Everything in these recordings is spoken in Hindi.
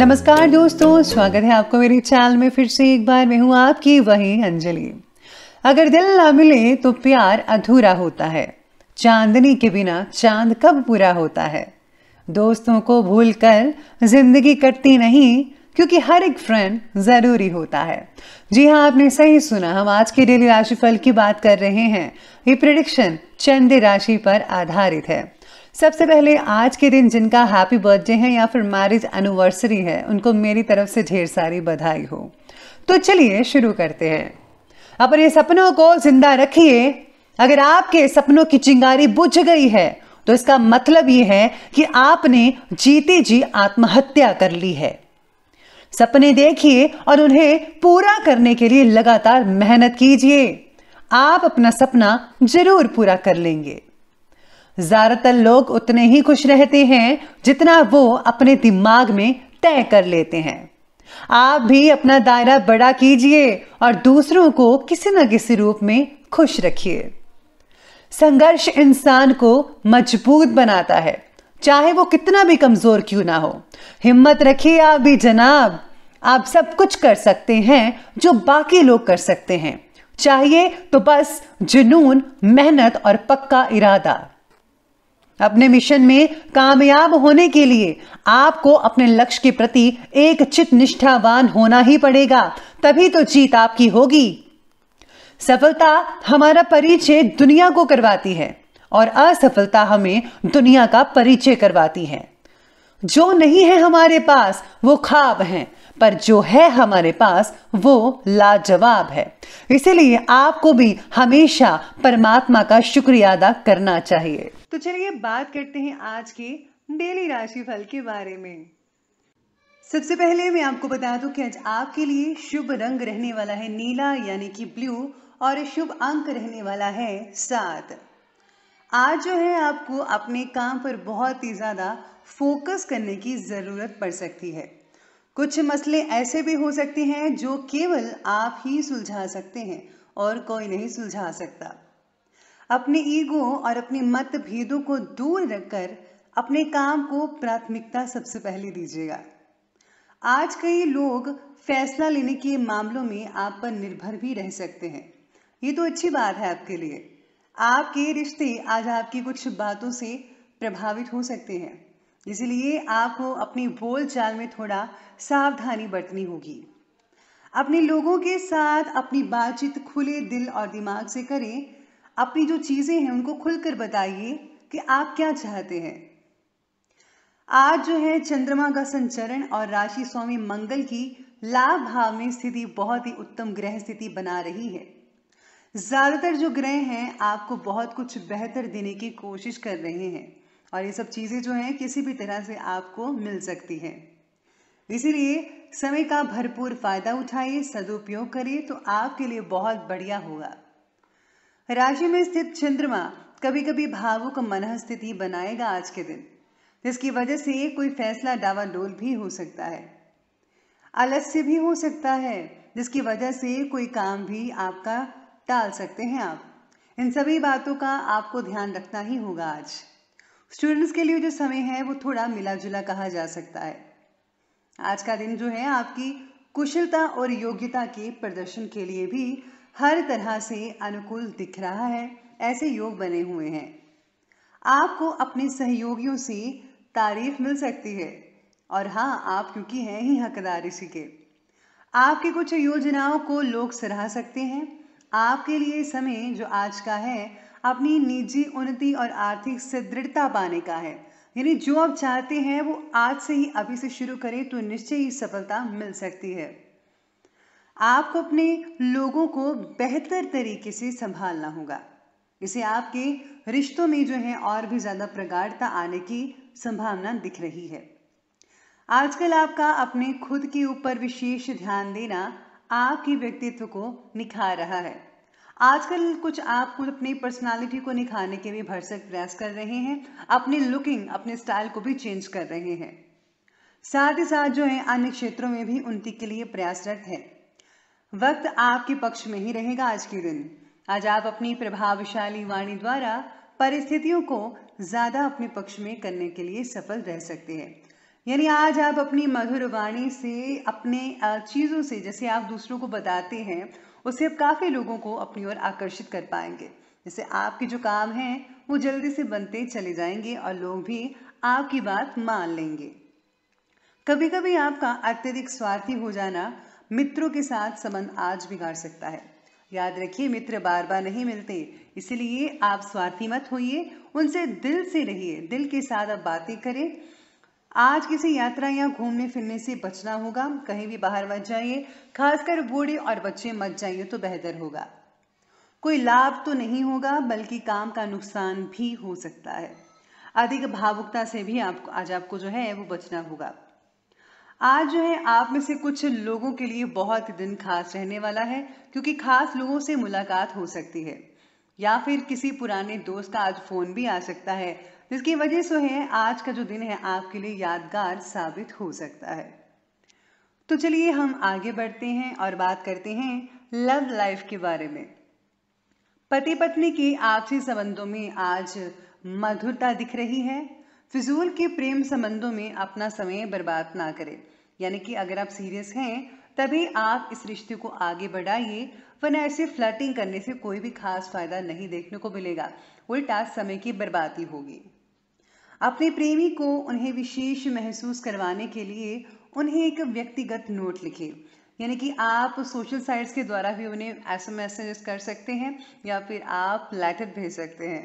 नमस्कार दोस्तों स्वागत है आपको मेरे चैनल में फिर से एक बार मैं हूँ आपकी वही अंजलि अगर दिल ना मिले तो प्यार अधूरा होता है चांदनी के बिना चांद कब पूरा होता है दोस्तों को भूल कर जिंदगी कटती नहीं क्योंकि हर एक फ्रेंड जरूरी होता है जी हाँ आपने सही सुना हम आज के डेली राशिफल की बात कर रहे हैं ये प्रिडिक्शन चंद्र राशि पर आधारित है सबसे पहले आज के दिन जिनका हैप्पी बर्थडे है या फिर मैरिज एनिवर्सरी है उनको मेरी तरफ से ढेर सारी बधाई हो तो चलिए शुरू करते हैं अपने सपनों को जिंदा रखिए अगर आपके सपनों की चिंगारी बुझ गई है तो इसका मतलब यह है कि आपने जीते जी आत्महत्या कर ली है सपने देखिए और उन्हें पूरा करने के लिए लगातार मेहनत कीजिए आप अपना सपना जरूर पूरा कर लेंगे ज्यादातर लोग उतने ही खुश रहते हैं जितना वो अपने दिमाग में तय कर लेते हैं आप भी अपना दायरा बड़ा कीजिए और दूसरों को किसी न किसी रूप में खुश रखिए संघर्ष इंसान को मजबूत बनाता है चाहे वो कितना भी कमजोर क्यों ना हो हिम्मत रखिए आप भी जनाब आप सब कुछ कर सकते हैं जो बाकी लोग कर सकते हैं चाहिए तो बस जुनून मेहनत और पक्का इरादा अपने मिशन में कामयाब होने के लिए आपको अपने लक्ष्य के प्रति एक चित निष्ठावान होना ही पड़ेगा तभी तो जीत आपकी होगी सफलता हमारा परिचय दुनिया को करवाती है और असफलता हमें दुनिया का परिचय करवाती है जो नहीं है हमारे पास वो खाब हैं पर जो है हमारे पास वो लाजवाब है इसीलिए आपको भी हमेशा परमात्मा का शुक्रिया अदा करना चाहिए तो चलिए बात करते हैं आज के डेली राशि फल के बारे में सबसे पहले मैं आपको बता दूं कि आज आपके लिए शुभ रंग रहने वाला है नीला यानी कि ब्लू और शुभ अंक रहने वाला है सात आज जो है आपको अपने काम पर बहुत ही ज़्यादा फोकस करने की ज़रूरत पड़ सकती है कुछ मसले ऐसे भी हो सकते हैं जो केवल आप ही सुलझा सकते हैं और कोई नहीं सुलझा सकता अपने ईगो और अपने मतभेदों को दूर रखकर अपने काम को प्राथमिकता सबसे पहले दीजिएगा आज कई लोग फैसला लेने के मामलों में आप पर निर्भर भी रह सकते हैं ये तो अच्छी बात है आपके लिए आपके रिश्ते आज आपकी कुछ बातों से प्रभावित हो सकते हैं इसलिए आपको अपनी बोल चाल में थोड़ा सावधानी बरतनी होगी अपने लोगों के साथ अपनी बातचीत खुले दिल और दिमाग से करें अपनी जो चीज़ें हैं उनको खुलकर बताइए कि आप क्या चाहते हैं आज जो है चंद्रमा का संचरण और राशि स्वामी मंगल की लाभ भाव में स्थिति बहुत ही उत्तम ग्रह स्थिति बना रही है ज़्यादातर जो ग्रह हैं आपको बहुत कुछ बेहतर देने की कोशिश कर रहे हैं और ये सब चीज़ें जो हैं किसी भी तरह से आपको मिल सकती हैं इसीलिए समय का भरपूर फ़ायदा उठाइए सदुपयोग करिए तो आपके लिए बहुत बढ़िया होगा राशि में स्थित चंद्रमा कभी कभी भावुक मन स्थिति बनाएगा आज के दिन जिसकी वजह से कोई फैसला डावाडोल भी हो सकता है आलस्य भी हो सकता है जिसकी वजह से कोई काम भी आपका टाल सकते हैं आप इन सभी बातों का आपको ध्यान रखना ही होगा आज स्टूडेंट्स के लिए जो समय है वो थोड़ा मिला जुला कहा जा सकता है आज का दिन जो है आपकी कुशलता और योग्यता के प्रदर्शन के लिए भी हर तरह से अनुकूल दिख रहा है ऐसे योग बने हुए हैं आपको अपने सहयोगियों से तारीफ मिल सकती है और हाँ आप क्योंकि हैं ही हकदार इसी के आपकी कुछ योजनाओं को लोग सराह सकते हैं आपके लिए समय जो आज का है अपनी निजी उन्नति और आर्थिक सुदृढ़ता पाने का है यानी जो आप चाहते हैं वो आज से ही अभी से शुरू करें तो निश्चय ही सफलता मिल सकती है आपको अपने लोगों को बेहतर तरीके से संभालना होगा इसे आपके रिश्तों में जो है और भी ज़्यादा प्रगाढ़ता आने की संभावना दिख रही है आजकल आपका अपने खुद के ऊपर विशेष ध्यान देना आपके व्यक्तित्व को निखार रहा है आजकल कुछ आप खुद अपनी पर्सनालिटी को निखारने के लिए भरसक प्रयास कर रहे हैं अपनी लुकिंग अपने स्टाइल को भी चेंज कर रहे हैं साथ ही साथ जो है अन्य क्षेत्रों में भी उन्नति के लिए प्रयासरत है वक्त आपके पक्ष में ही रहेगा आज के दिन आज आप अपनी प्रभावशाली वाणी द्वारा परिस्थितियों को ज्यादा अपने पक्ष में करने के लिए सफल रह सकते हैं यानी आज आप अपनी मधुर वाणी से अपने चीज़ों से जैसे आप दूसरों को बताते हैं उससे अब काफ़ी लोगों को अपनी ओर आकर्षित कर पाएंगे जिससे आपके जो काम हैं वो जल्दी से बनते चले जाएंगे और लोग भी आपकी बात मान लेंगे कभी कभी आपका अत्यधिक स्वार्थी हो जाना मित्रों के साथ संबंध आज बिगाड़ सकता है याद रखिए मित्र बार बार नहीं मिलते इसलिए आप स्वार्थी मत होइए उनसे दिल से रहिए दिल के साथ आप बातें करें आज किसी यात्रा या घूमने फिरने से बचना होगा कहीं भी बाहर मत जाइए खासकर बूढ़े और बच्चे मत जाइए तो बेहतर होगा कोई लाभ तो नहीं होगा बल्कि काम का नुकसान भी हो सकता है अधिक भावुकता से भी आपको आज आपको जो है वो बचना होगा आज जो है आप में से कुछ लोगों के लिए बहुत दिन खास रहने वाला है क्योंकि खास लोगों से मुलाकात हो सकती है या फिर किसी पुराने दोस्त का आज फोन भी आ सकता है जिसकी वजह से है आज का जो दिन है आपके लिए यादगार साबित हो सकता है तो चलिए हम आगे बढ़ते हैं और बात करते हैं लव लाइफ के बारे में पति पत्नी के आपसी संबंधों में आज मधुरता दिख रही है फिजूल के प्रेम संबंधों में अपना समय बर्बाद ना करें यानी कि अगर आप सीरियस हैं तभी आप इस रिश्ते को आगे बढ़ाइए वरना ऐसे फ्लर्टिंग करने से कोई भी खास फायदा नहीं देखने को मिलेगा उल्टा समय की बर्बादी होगी अपने प्रेमी को उन्हें विशेष महसूस करवाने के लिए उन्हें एक व्यक्तिगत नोट लिखे यानी कि आप सोशल साइट्स के द्वारा भी उन्हें ऐसे मैसेजेस कर सकते हैं या फिर आप लेटर भेज सकते हैं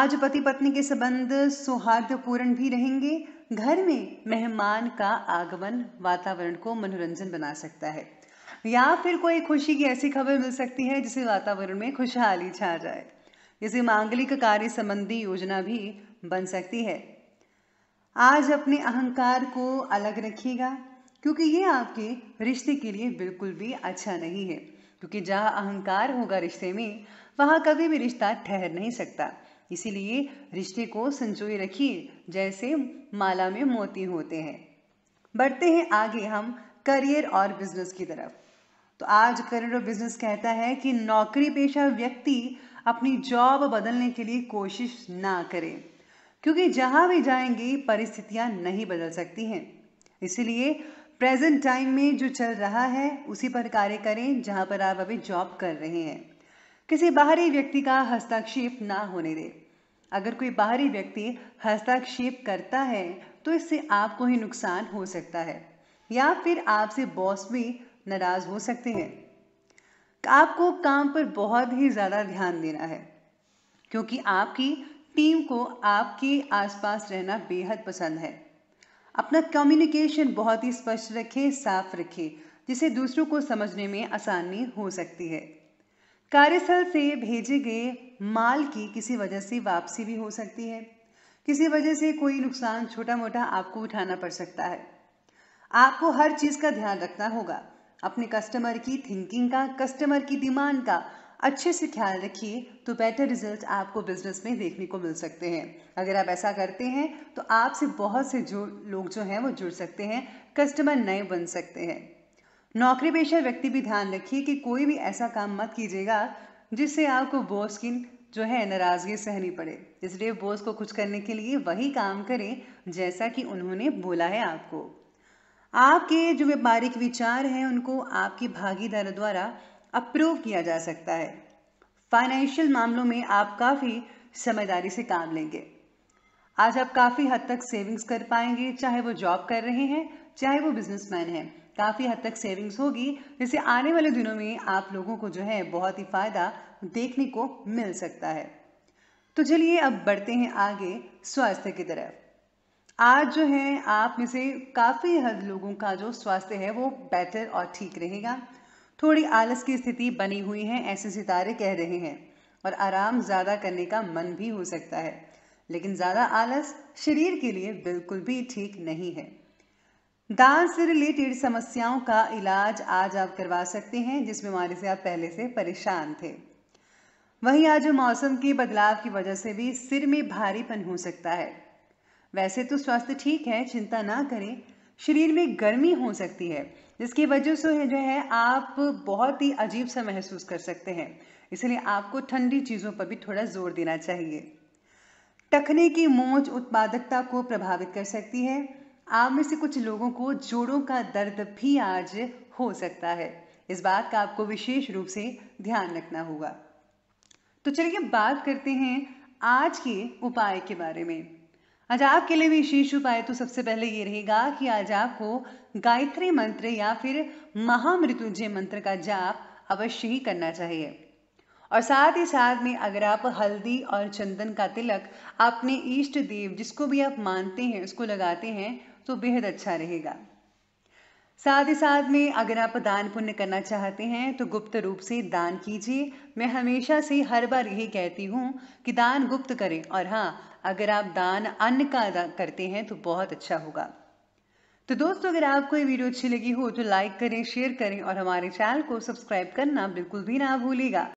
आज पति पत्नी के संबंध सौहार्दपूर्ण भी रहेंगे घर में मेहमान का आगमन वातावरण को मनोरंजन बना सकता है या फिर कोई खुशी की ऐसी खबर मिल सकती है जिसे वातावरण में खुशहाली छा जाए इसे मांगलिक कार्य संबंधी योजना भी बन सकती है आज अपने अहंकार को अलग रखिएगा क्योंकि ये आपके रिश्ते के लिए बिल्कुल भी अच्छा नहीं है क्योंकि जहाँ अहंकार होगा रिश्ते में वहाँ कभी भी रिश्ता ठहर नहीं सकता इसीलिए रिश्ते को संजोए रखिए जैसे माला में मोती होते हैं बढ़ते हैं आगे हम करियर और बिजनेस की तरफ तो आज करियर और बिजनेस कहता है कि नौकरी पेशा व्यक्ति अपनी जॉब बदलने के लिए कोशिश ना करें क्योंकि जहां भी जाएंगे परिस्थितियां नहीं बदल सकती हैं इसलिए प्रेजेंट टाइम में जो चल रहा है उसी पर कार्य करें जहां पर आप अभी जॉब कर रहे हैं किसी बाहरी व्यक्ति का हस्तक्षेप ना होने दें अगर कोई बाहरी व्यक्ति हस्तक्षेप करता है तो इससे आपको ही नुकसान हो सकता है या फिर आपसे बॉस भी नाराज़ हो सकते हैं आपको काम पर बहुत ही ज़्यादा ध्यान देना है क्योंकि आपकी टीम को आपके आसपास रहना बेहद पसंद है अपना कम्युनिकेशन बहुत ही स्पष्ट रखें साफ रखें जिसे दूसरों को समझने में आसानी हो सकती है कार्यस्थल से भेजे गए माल की किसी वजह से वापसी भी हो सकती है किसी वजह से कोई नुकसान छोटा मोटा आपको उठाना पड़ सकता है आपको हर चीज़ का ध्यान रखना होगा अपने कस्टमर की थिंकिंग का कस्टमर की डिमांड का अच्छे से ख्याल रखिए तो बेटर रिजल्ट आपको बिजनेस में देखने को मिल सकते हैं अगर आप ऐसा करते हैं तो आपसे बहुत से जो लोग जो हैं वो जुड़ सकते हैं कस्टमर नए बन सकते हैं नौकरी पेशा व्यक्ति भी ध्यान रखिए कि कोई भी ऐसा काम मत कीजिएगा जिससे आपको बॉस की जो है नाराज़गी सहनी पड़े इसलिए बॉस को कुछ करने के लिए वही काम करें जैसा कि उन्होंने बोला है आपको आपके जो व्यापारिक विचार हैं उनको आपकी भागीदार द्वारा अप्रूव किया जा सकता है फाइनेंशियल मामलों में आप काफ़ी समझदारी से काम लेंगे आज आप काफ़ी हद तक सेविंग्स कर पाएंगे चाहे वो जॉब कर रहे हैं चाहे वो बिजनेसमैन हैं काफ़ी हद तक सेविंग्स होगी जिससे आने वाले दिनों में आप लोगों को जो है बहुत ही फ़ायदा देखने को मिल सकता है तो चलिए अब बढ़ते हैं आगे स्वास्थ्य की तरफ आज जो है आप में से काफ़ी हद लोगों का जो स्वास्थ्य है वो बेटर और ठीक रहेगा थोड़ी आलस की स्थिति बनी हुई है ऐसे सितारे कह रहे हैं और आराम ज़्यादा करने का मन भी हो सकता है लेकिन ज़्यादा आलस शरीर के लिए बिल्कुल भी ठीक नहीं है दांत से रिलेटेड समस्याओं का इलाज आज आप करवा सकते हैं जिस बीमारी से आप पहले से परेशान थे वहीं आज मौसम के बदलाव की वजह से भी सिर में भारीपन हो सकता है वैसे तो स्वास्थ्य ठीक है चिंता ना करें शरीर में गर्मी हो सकती है जिसकी वजह से जो है आप बहुत ही अजीब सा महसूस कर सकते हैं इसलिए आपको ठंडी चीज़ों पर भी थोड़ा जोर देना चाहिए टखने की मोच उत्पादकता को प्रभावित कर सकती है आप में से कुछ लोगों को जोड़ों का दर्द भी आज हो सकता है इस बात का आपको विशेष रूप से ध्यान रखना होगा तो चलिए बात करते हैं आज के उपाय के बारे में आज आपके लिए विशेष उपाय तो सबसे पहले ये रहेगा कि आज आपको गायत्री मंत्र या फिर महामृत्युंजय मंत्र का जाप अवश्य ही करना चाहिए और साथ ही साथ में अगर आप हल्दी और चंदन का तिलक अपने इष्ट देव जिसको भी आप मानते हैं उसको लगाते हैं तो बेहद अच्छा रहेगा साथ ही साथ में अगर आप दान पुण्य करना चाहते हैं तो गुप्त रूप से दान कीजिए मैं हमेशा से हर बार यही कहती हूँ कि दान गुप्त करें और हाँ अगर आप दान अन्न का करते हैं तो बहुत अच्छा होगा तो दोस्तों अगर आपको ये वीडियो अच्छी लगी हो तो लाइक करें शेयर करें और हमारे चैनल को सब्सक्राइब करना बिल्कुल भी ना भूलेगा